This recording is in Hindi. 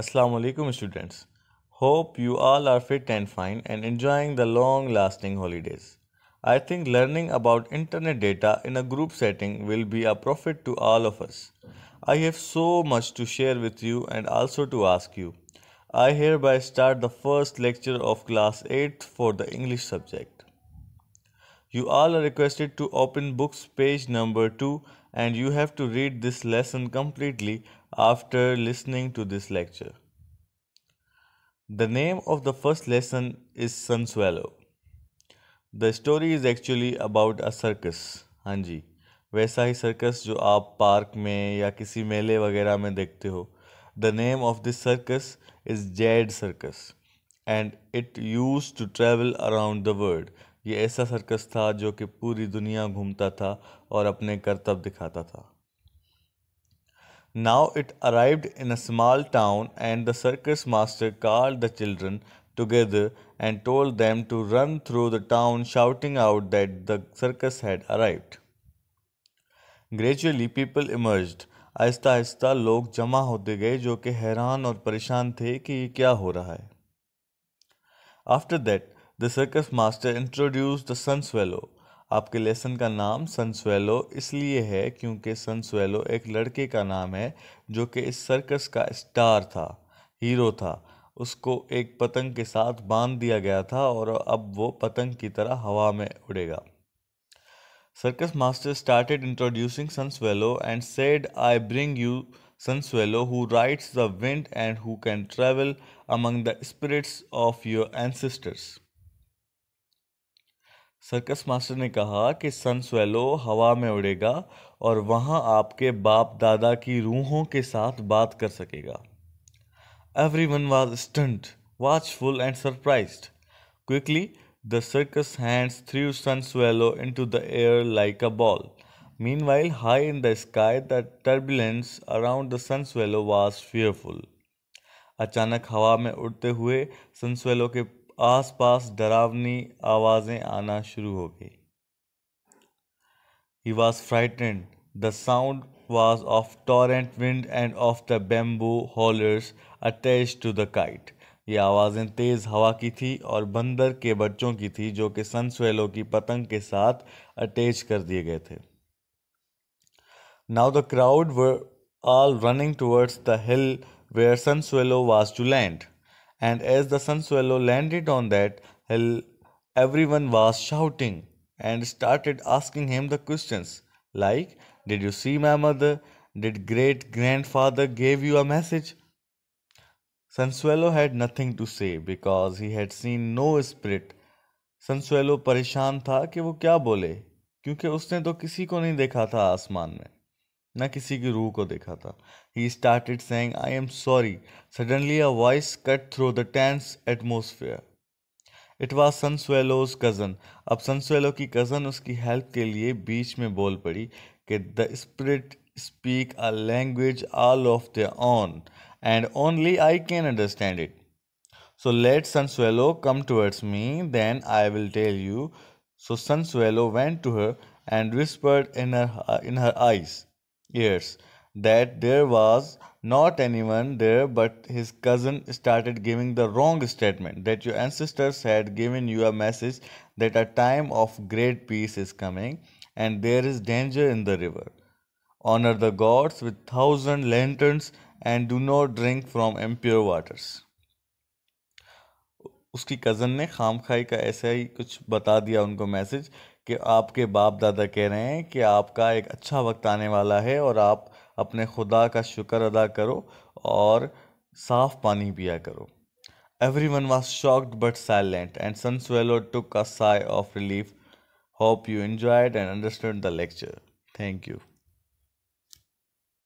Assalamu alaikum students. Hope you all are fit and fine and enjoying the long lasting holidays. I think learning about internet data in a group setting will be a profit to all of us. I have so much to share with you and also to ask you. I hereby start the first lecture of class 8 for the English subject. You all are requested to open books page number 2 and you have to read this lesson completely after listening to this lecture. The name of the first lesson is Sun Swallow. The story is actually about a circus. हाँ जी वैसा ही सर्कस जो आप पार्क में या किसी मेले वगैरह में देखते हो the name of this circus is Z circus and it use to travel around the world ये ऐसा सर्कस था जो कि पूरी दुनिया घूमता था और अपने करतब दिखाता था now it arrived in a small town and the circus master called the children together and told them to run through the town shouting out that the circus had arrive gradually people emerge आहिस्ता आहिस्ता लोग जमा होते गए जो कि हैरान और परेशान थे कि ये क्या हो रहा है after that the circus master introduce the Sun Swallow आपके लेसन का नाम सन स्वेलो इसलिए है क्योंकि सन स्वेलो एक लड़के का नाम है जो कि इस सर्कस का स्टार था हीरो था उसको एक पतंग के साथ बांध दिया गया था और अब वो पतंग की तरह हवा में उड़ेगा circus master started introducing Sun Swallow and said I bring you Sun Swallow who rides the wind and who can travel among the spirits of your ancestors. Circus master ने कहा कि सन स्वेलो हवा में उड़ेगा और वहाँ आपके बाप दादा की रूहों के साथ बात कर सकेगा every one was stunned watchful and surprise quickly the circus hands threw Sun Swallow into the air like a ball meanwhile high in the sky the turbulence around the Sun Swallow was fearful अचानक हवा में उड़ते हुए सनसवेलो के आसपास डरावनी आवाज़ें आना शुरू हो गई he was frightened the sound was of torrent wind and of the bamboo hollers attach to the kite ये आवाज़ें तेज़ हवा की थी और बंदर के बच्चों की थी जो कि सनस्वेलों की पतंग के साथ अटैच कर दिए गए थे now the crowd were all running towards the hill where Sun Swallow was to land and as the sun swallow landed on that hill, everyone was shouting and started asking him the questions like, Did you see my mother? Did great grandfather gave you a message? Sansuelo had nothing to say because he had seen no spirit. Sansuelo परेशान था कि वो क्या बोले क्योंकि उसने तो किसी को नहीं देखा था आसमान में ना किसी की रूह को देखा था he started sang I am sorry suddenly a voice cut through the tense atmosphere it was Sun Swallow's cousin अब सनसवेलो की कज़न उसकी हेल्प के लिए बीच में बोल पड़ी कि the spirit speak a language all of the own and only I can understand it so let Sun Swallow come towards me then I will tell you so Sun Swallow went to her and whispered in her in her eyes years that there was not anyone there but his cousin started giving the wrong statement that your ancestors had given you a message that a time of great peace is coming and there is danger in the river honor the gods with thousand lanterns and do not drink from impure waters उसकी कज़न ने खाम खाई का ऐसा ही कुछ बता दिया उनको मैसेज कि आपके बाप दादा कह रहे हैं कि आपका एक अच्छा वक्त आने वाला है और आप अपने खुदा का शुक्र अदा करो और साफ पानी पिया करो every one was shocked but silent and Sun Swallow took a sigh of relief hope you enjoyed and understand the lecture thank you